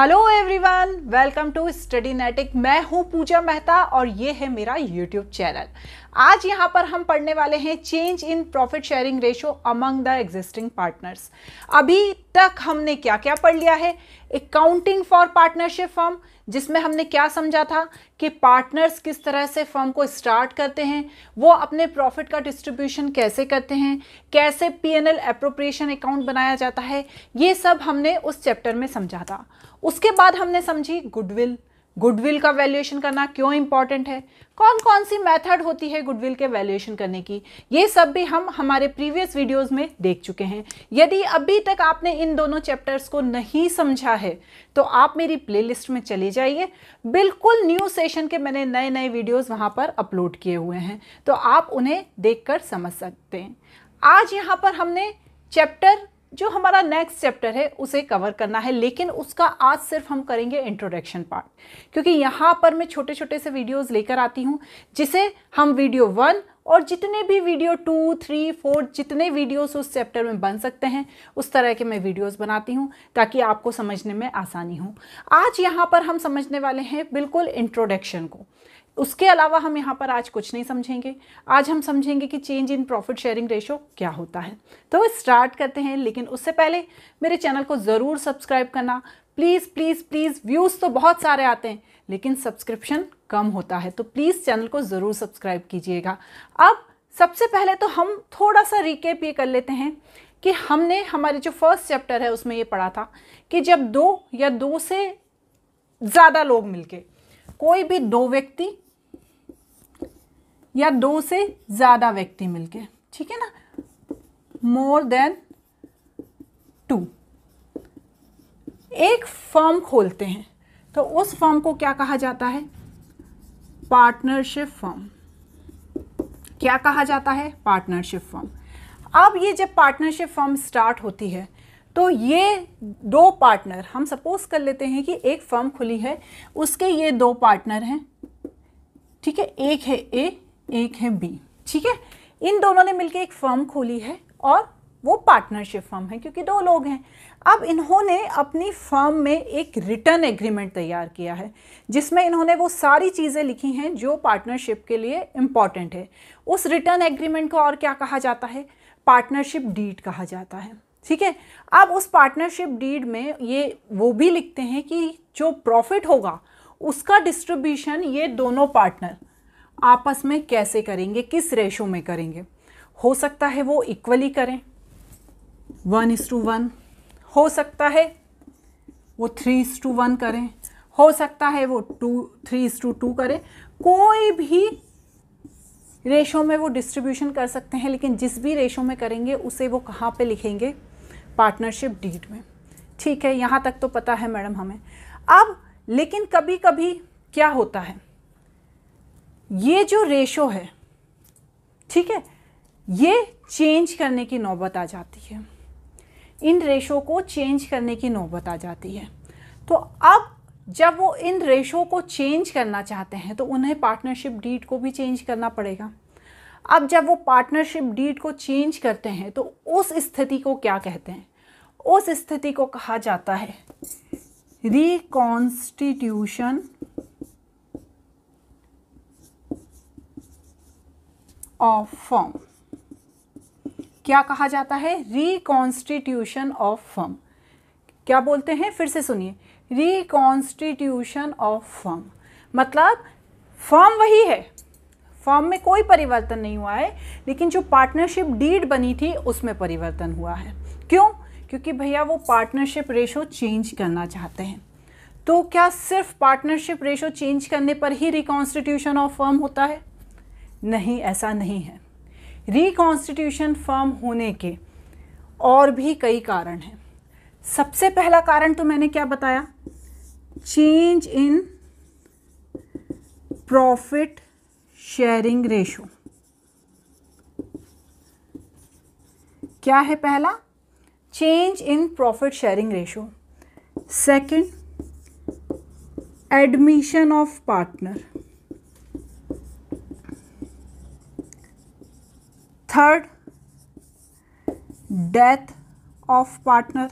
hello everyone welcome to Studynetic मैं हूं पूजा मेहता और ये है मेरा यूट्यूब चैनल आज यहाँ पर हम पढ़ने वाले हैं change in profit sharing ratio among the existing partners अभी तक हमने क्या क्या पढ़ लिया है अकाउंटिंग फॉर पार्टनरशिप फर्म जिसमें हमने क्या समझा था कि पार्टनर्स किस तरह से फर्म को स्टार्ट करते हैं वो अपने प्रॉफिट का डिस्ट्रीब्यूशन कैसे करते हैं कैसे पीएनएल एप्रोप्रिएशन अकाउंट बनाया जाता है ये सब हमने उस चैप्टर में समझा था उसके बाद हमने समझी गुडविल गुडविल का वैल्यूएशन करना क्यों इंपॉर्टेंट है कौन कौन सी मेथड होती है गुडविल के वैल्यूएशन करने की ये सब भी हम हमारे प्रीवियस वीडियोस में देख चुके हैं यदि अभी तक आपने इन दोनों चैप्टर्स को नहीं समझा है तो आप मेरी प्लेलिस्ट में चले जाइए बिल्कुल न्यू सेशन के मैंने नए नए वीडियोज़ वहां पर अपलोड किए हुए हैं तो आप उन्हें देख समझ सकते हैं आज यहाँ पर हमने चैप्टर जो हमारा नेक्स्ट चैप्टर है उसे कवर करना है लेकिन उसका आज सिर्फ हम करेंगे इंट्रोडक्शन पार्ट क्योंकि यहाँ पर मैं छोटे छोटे से वीडियोस लेकर आती हूँ जिसे हम वीडियो वन और जितने भी वीडियो टू थ्री फोर जितने वीडियोस उस चैप्टर में बन सकते हैं उस तरह के मैं वीडियोस बनाती हूँ ताकि आपको समझने में आसानी हो आज यहाँ पर हम समझने वाले हैं बिल्कुल इंट्रोडक्शन को उसके अलावा हम यहाँ पर आज कुछ नहीं समझेंगे आज हम समझेंगे कि change in profit sharing ratio क्या होता है तो स्टार्ट करते हैं लेकिन उससे पहले मेरे चैनल को ज़रूर सब्सक्राइब करना प्लीज़ प्लीज़ प्लीज़ व्यूज़ तो बहुत सारे आते हैं लेकिन सब्सक्रिप्शन कम होता है तो प्लीज़ चैनल को ज़रूर सब्सक्राइब कीजिएगा अब सबसे पहले तो हम थोड़ा सा रिकेप ये कर लेते हैं कि हमने हमारे जो फर्स्ट चैप्टर है उसमें ये पढ़ा था कि जब दो या दो से ज़्यादा लोग मिलके कोई भी दो व्यक्ति या दो से ज़्यादा व्यक्ति मिलके ठीक है ना मोर देन टू एक फॉर्म खोलते हैं तो उस फॉर्म को क्या कहा जाता है पार्टनरशिप फॉर्म क्या कहा जाता है पार्टनरशिप फॉर्म अब ये जब पार्टनरशिप फॉर्म स्टार्ट होती है तो ये दो पार्टनर हम सपोज कर लेते हैं कि एक फर्म खुली है उसके ये दो पार्टनर हैं ठीक है एक है ए एक है बी ठीक है इन दोनों ने मिलकर एक फर्म खोली है और वो पार्टनरशिप फर्म है क्योंकि दो लोग हैं अब इन्होंने अपनी फर्म में एक रिटर्न एग्रीमेंट तैयार किया है जिसमें इन्होंने वो सारी चीज़ें लिखी हैं जो पार्टनरशिप के लिए इम्पॉर्टेंट है उस रिटर्न एग्रीमेंट को और क्या कहा जाता है पार्टनरशिप डीड कहा जाता है ठीक है अब उस पार्टनरशिप डीड में ये वो भी लिखते हैं कि जो प्रॉफिट होगा उसका डिस्ट्रीब्यूशन ये दोनों पार्टनर आपस में कैसे करेंगे किस रेशो में करेंगे हो सकता है वो इक्वली करें वन इज टू वन हो सकता है वो थ्री इज टू वन करें हो सकता है वो two three is to two करें कोई भी रेशो में वो डिस्ट्रीब्यूशन कर सकते हैं लेकिन जिस भी रेशो में करेंगे उसे वो कहाँ पे लिखेंगे पार्टनरशिप डीड में ठीक है यहाँ तक तो पता है मैडम हमें अब लेकिन कभी कभी क्या होता है ये जो रेशो है ठीक है ये चेंज करने की नौबत आ जाती है इन रेशो को चेंज करने की नौबत आ जाती है तो अब जब वो इन रेशो को चेंज करना चाहते हैं तो उन्हें पार्टनरशिप डीड को भी चेंज करना पड़ेगा अब जब वो पार्टनरशिप डीड को चेंज करते हैं तो उस स्थिति को क्या कहते हैं उस स्थिति को कहा जाता है रिकॉन्स्टिट्यूशन ऑफ फॉर्म क्या कहा जाता है रिकॉन्स्टिट्यूशन ऑफ फर्म क्या बोलते हैं फिर से सुनिए रिकॉन्स्टिट्यूशन ऑफ फर्म मतलब फर्म वही है फर्म में कोई परिवर्तन नहीं हुआ है लेकिन जो पार्टनरशिप डीड बनी थी उसमें परिवर्तन हुआ है क्यों क्योंकि भैया वो पार्टनरशिप रेशो चेंज करना चाहते हैं तो क्या सिर्फ पार्टनरशिप रेशो चेंज करने पर ही रिकॉन्स्टिट्यूशन ऑफ फर्म होता है नहीं ऐसा नहीं है रिकॉन्स्टिट्यूशन फर्म होने के और भी कई कारण हैं सबसे पहला कारण तो मैंने क्या बताया change in profit sharing ratio क्या है पहला change in profit sharing ratio second admission of partner third death of partner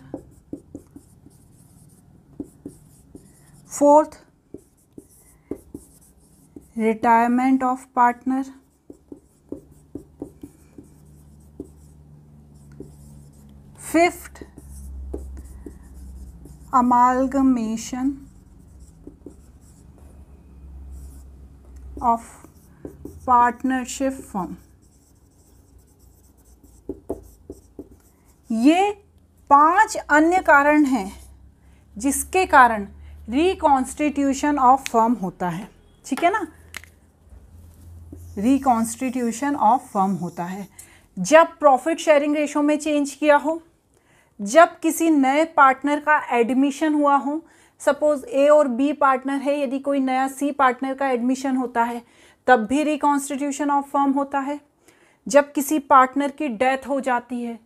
fourth retirement of partner fifth amalgamation of partnership firm ये पांच अन्य कारण हैं जिसके कारण रिकॉन्स्टिट्यूशन ऑफ फर्म होता है ठीक है ना रिकॉन्स्टिट्यूशन ऑफ फर्म होता है जब प्रॉफिट शेयरिंग रेशो में चेंज किया हो जब किसी नए पार्टनर का एडमिशन हुआ हो सपोज ए और बी पार्टनर है यदि कोई नया सी पार्टनर का एडमिशन होता है तब भी रिकॉन्स्टिट्यूशन ऑफ फर्म होता है जब किसी पार्टनर की डेथ हो जाती है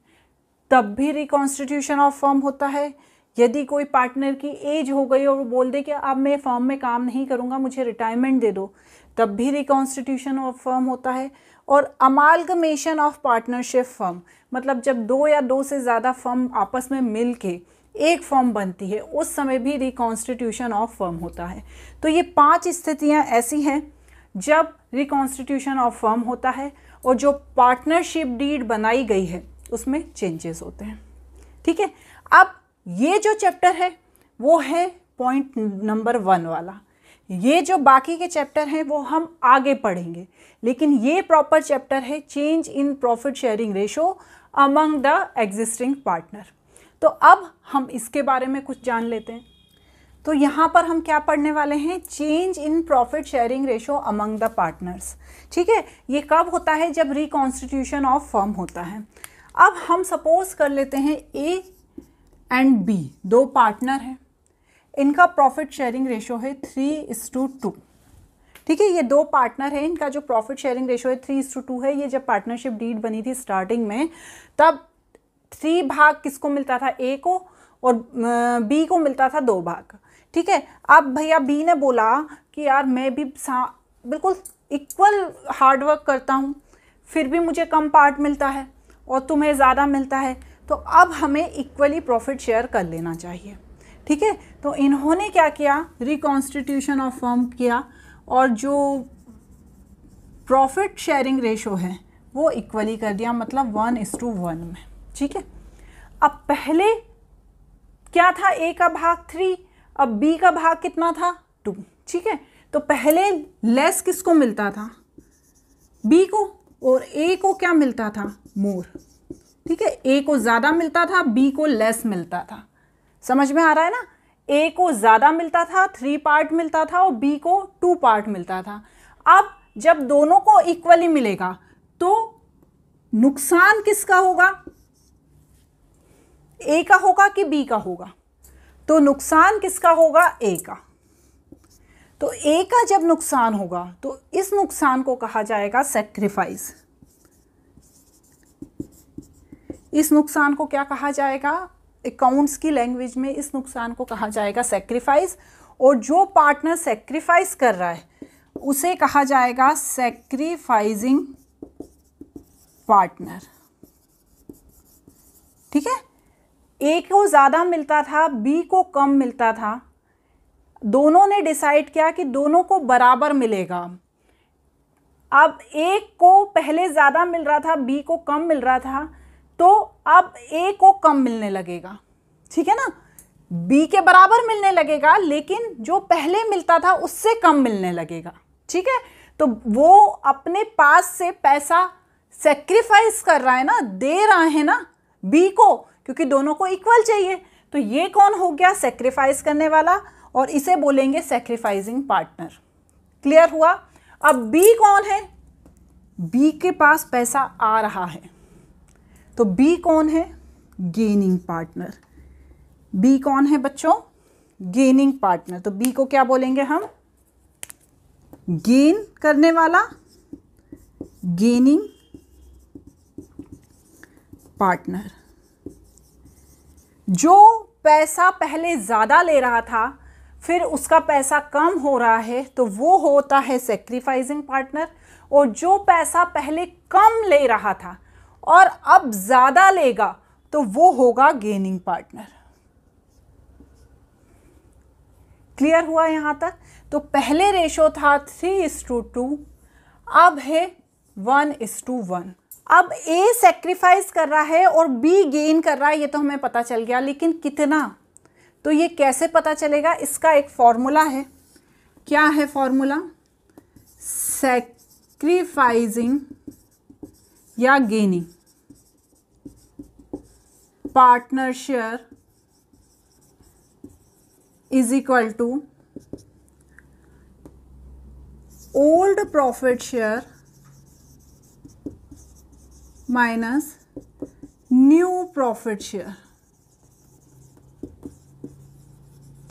तब भी रिकॉन्स्टिट्यूशन ऑफ फॉर्म होता है यदि कोई पार्टनर की एज हो गई और वो बोल दे कि अब मैं फॉर्म में काम नहीं करूँगा मुझे रिटायरमेंट दे दो तब भी रिकॉन्स्टिट्यूशन ऑफ फर्म होता है और अमालगमेशन ऑफ पार्टनरशिप फर्म मतलब जब दो या दो से ज़्यादा फर्म आपस में मिल के एक फर्म बनती है उस समय भी रिकॉन्स्टिट्यूशन ऑफ फर्म होता है तो ये पांच स्थितियां ऐसी हैं जब रिकॉन्स्टिट्यूशन ऑफ फर्म होता है और जो पार्टनरशिप डीड बनाई गई है उसमें चेंजेस होते हैं ठीक है अब ये जो चैप्टर है वो है पॉइंट नंबर वन वाला ये जो बाकी के चैप्टर हैं वो हम आगे पढ़ेंगे लेकिन ये प्रॉपर चैप्टर है change in profit sharing ratio among the existing partner तो अब हम इसके बारे में कुछ जान लेते हैं तो यहाँ पर हम क्या पढ़ने वाले हैं change in profit sharing ratio among the partners ठीक है ये कब होता है जब रिकॉन्स्टिट्यूशन ऑफ फर्म होता है अब हम सपोज कर लेते हैं ए एंड बी दो पार्टनर हैं इनका प्रॉफिट शेयरिंग रेशो है थ्री इस टू टू ठीक है ये दो पार्टनर है इनका जो प्रॉफिट शेयरिंग रेशो है थ्री इस टू टू है ये जब पार्टनरशिप डीड बनी थी स्टार्टिंग में तब थ्री भाग किसको मिलता था ए को और बी को मिलता था दो भाग ठीक है अब भैया बी ने बोला कि यार मैं भी बिल्कुल इक्वल हार्डवर्क करता हूँ फिर भी मुझे कम पार्ट मिलता है और तुम्हें ज़्यादा मिलता है तो अब हमें इक्वली प्रॉफिट शेयर कर लेना चाहिए ठीक है तो इन्होंने क्या किया रिकॉन्स्टिट्यूशन ऑफ फॉर्म किया और जो प्रॉफिट शेयरिंग रेशो है वो इक्वली कर दिया मतलब वन इस टू वन में ठीक है अब पहले क्या था ए का भाग थ्री अब बी का भाग कितना था टू ठीक है तो पहले लेस किसको मिलता था बी को और ए को क्या मिलता था मोर ठीक है ए को ज़्यादा मिलता था बी को लेस मिलता था समझ में आ रहा है ना ए को ज़्यादा मिलता था थ्री पार्ट मिलता था और बी को टू पार्ट मिलता था अब जब दोनों को इक्वली मिलेगा तो नुकसान किसका होगा ए का होगा कि बी का होगा तो नुकसान किसका होगा ए का तो ए का जब नुकसान होगा तो इस नुकसान को कहा जाएगा सेक्रीफाइस इस नुकसान को क्या कहा जाएगा अकाउंट्स की लैंग्वेज में इस नुकसान को कहा जाएगा सेक्रीफाइस और जो पार्टनर सेक्रीफाइस कर रहा है उसे कहा जाएगा सेक्रीफाइजिंग पार्टनर ठीक है ए को ज़्यादा मिलता था बी को कम मिलता था दोनों ने डिसाइड किया कि दोनों को बराबर मिलेगा अब एक को पहले ज़्यादा मिल रहा था बी को कम मिल रहा था तो अब ए को कम मिलने लगेगा ठीक है ना बी के बराबर मिलने लगेगा लेकिन जो पहले मिलता था उससे कम मिलने लगेगा ठीक है तो वो अपने पास से पैसा सेक्रीफाइस कर रहा है ना दे रहा है ना बी को क्योंकि दोनों को इक्वल चाहिए तो ये कौन हो गया सेक्रीफाइस करने वाला और इसे बोलेंगे सेक्रीफाइसिंग पार्टनर क्लियर हुआ अब बी कौन है बी के पास पैसा आ रहा है तो बी कौन है गेनिंग पार्टनर बी कौन है बच्चों गेनिंग पार्टनर तो बी को क्या बोलेंगे हम गेन करने वाला गेनिंग पार्टनर जो पैसा पहले ज़्यादा ले रहा था फिर उसका पैसा कम हो रहा है तो वो होता है सेक्रीफाइजिंग पार्टनर और जो पैसा पहले कम ले रहा था और अब ज़्यादा लेगा तो वो होगा गेनिंग पार्टनर क्लियर हुआ यहाँ तक तो पहले रेशो था थ्री इस टू टू अब है वन इस टू वन अब ए सेक्रीफाइस कर रहा है और बी गेन कर रहा है ये तो हमें पता चल गया लेकिन कितना तो ये कैसे पता चलेगा इसका एक फॉर्मूला है क्या है फॉर्मूला सेक्रीफाइजिंग या gaining partner share is equal to old profit share minus new profit share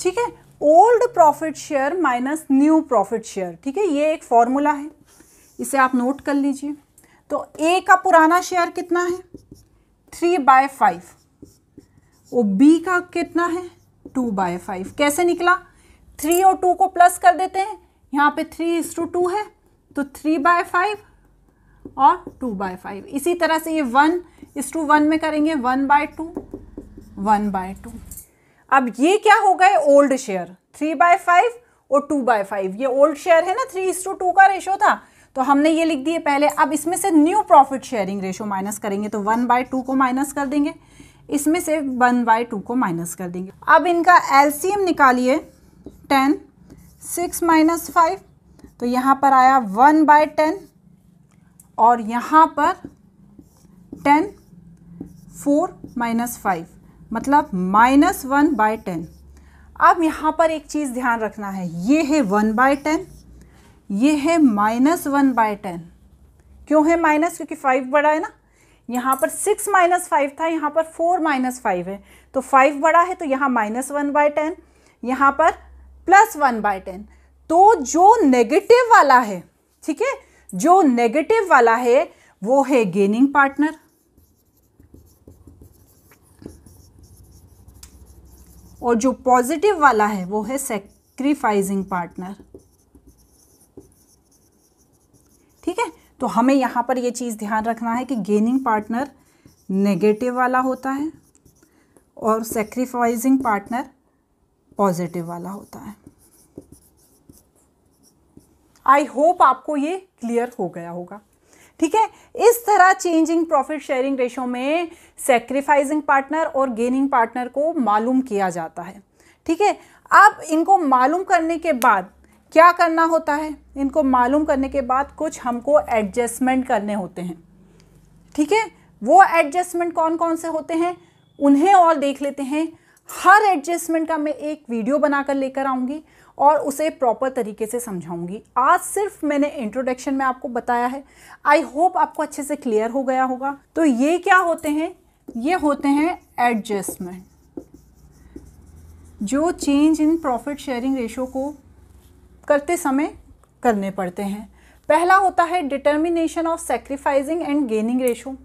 ठीक है old profit share minus new profit share ठीक है ये एक फॉर्मूला है इसे आप नोट कर लीजिए तो ए का पुराना शेयर कितना है थ्री बाय फाइव और बी का कितना है टू बाय फाइव कैसे निकला थ्री और टू को प्लस कर देते हैं यहाँ पे थ्री इस टू टू है तो थ्री बाय फाइव और टू बाय फाइव इसी तरह से ये वन इस टू वन में करेंगे one by two one by two अब ये क्या हो गए old share three by five और टू बाय फाइव ये ओल्ड शेयर है ना थ्री इस टू टू का रेशो था तो हमने ये लिख दिए पहले अब इसमें से new profit sharing ratio minus करेंगे तो वन बाय टू को माइनस कर देंगे इसमें से वन बाय टू को माइनस कर देंगे अब इनका एलसीएम निकालिए टेन सिक्स माइनस फाइव तो यहाँ पर आया वन बाय टेन और यहाँ पर टेन फोर माइनस फाइव मतलब माइनस वन बाय टेन अब यहाँ पर एक चीज़ ध्यान रखना है ये है वन बाय टेन ये है माइनस वन बाय टेन क्यों है माइनस क्योंकि फाइव बड़ा है ना यहाँ पर सिक्स माइनस फाइव था यहाँ पर फोर माइनस फाइव है तो फाइव बड़ा है तो यहाँ माइनस वन बाय टेन यहाँ पर प्लस वन बाय टेन तो जो नेगेटिव वाला है ठीक है जो नेगेटिव वाला है वो है गेनिंग पार्टनर और जो पॉजिटिव वाला है वो है सेक्रीफाइजिंग पार्टनर ठीक है तो हमें यहां पर ये चीज़ ध्यान रखना है कि गेनिंग पार्टनर नेगेटिव वाला होता है और सेक्रीफाइजिंग पार्टनर पॉजिटिव वाला होता है आई होप आपको ये क्लियर हो गया होगा ठीक है इस तरह चेंजिंग प्रॉफिट शेयरिंग रेशो में सेक्रीफाइजिंग पार्टनर और गेनिंग पार्टनर को मालूम किया जाता है ठीक है अब इनको मालूम करने के बाद क्या करना होता है इनको मालूम करने के बाद कुछ हमको एडजस्टमेंट करने होते हैं ठीक है वो एडजस्टमेंट कौन कौन से होते हैं उन्हें और देख लेते हैं हर एडजस्टमेंट का मैं एक वीडियो बनाकर लेकर आऊँगी और उसे प्रॉपर तरीके से समझाऊंगी आज सिर्फ मैंने इंट्रोडक्शन में आपको बताया है आई होप आपको अच्छे से क्लियर हो गया होगा तो ये क्या होते हैं ये होते हैं एडजस्टमेंट जो change in profit sharing ratio को करते समय करने पड़ते हैं पहला होता है determination of sacrificing and gaining ratio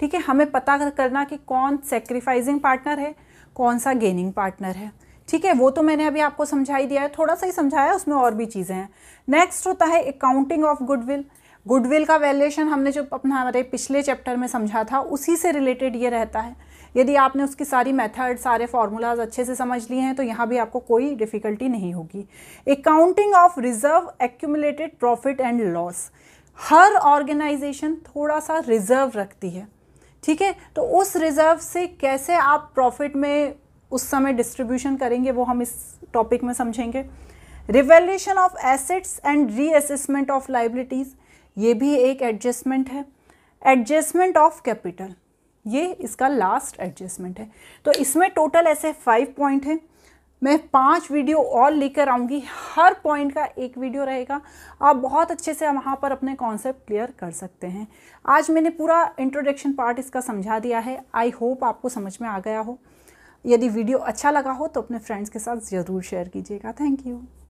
ठीक है हमें पता करना कि कौन सेक्रीफाइजिंग पार्टनर है कौन सा गेनिंग पार्टनर है ठीक है वो तो मैंने अभी आपको समझाई दिया है थोड़ा सा ही समझाया उसमें और भी चीज़ें हैं नेक्स्ट होता है अकाउंटिंग ऑफ गुडविल गुडविल का वैल्यूएशन हमने जो अपना हमारे पिछले चैप्टर में समझा था उसी से रिलेटेड ये रहता है यदि आपने उसकी सारी मेथड सारे फार्मूलाज अच्छे से समझ लिए हैं तो यहाँ भी आपको कोई डिफ़िकल्टी नहीं होगी accounting of reserve accumulated profit and loss हर ऑर्गेनाइजेशन थोड़ा सा रिजर्व रखती है ठीक है तो उस रिज़र्व से कैसे आप प्रॉफिट में उस समय डिस्ट्रीब्यूशन करेंगे वो हम इस टॉपिक में समझेंगे revaluation of assets and reassessment of liabilities ये भी एक एडजस्टमेंट है एडजस्टमेंट ऑफ कैपिटल ये इसका लास्ट एडजस्टमेंट है तो इसमें टोटल ऐसे फाइव पॉइंट हैं मैं पांच वीडियो और लेकर आऊँगी हर पॉइंट का एक वीडियो रहेगा आप बहुत अच्छे से वहाँ पर अपने कॉन्सेप्ट क्लियर कर सकते हैं आज मैंने पूरा इंट्रोडक्शन पार्ट इसका समझा दिया है आई होप आपको समझ में आ गया हो यदि वीडियो अच्छा लगा हो तो अपने फ्रेंड्स के साथ ज़रूर शेयर कीजिएगा थैंक यू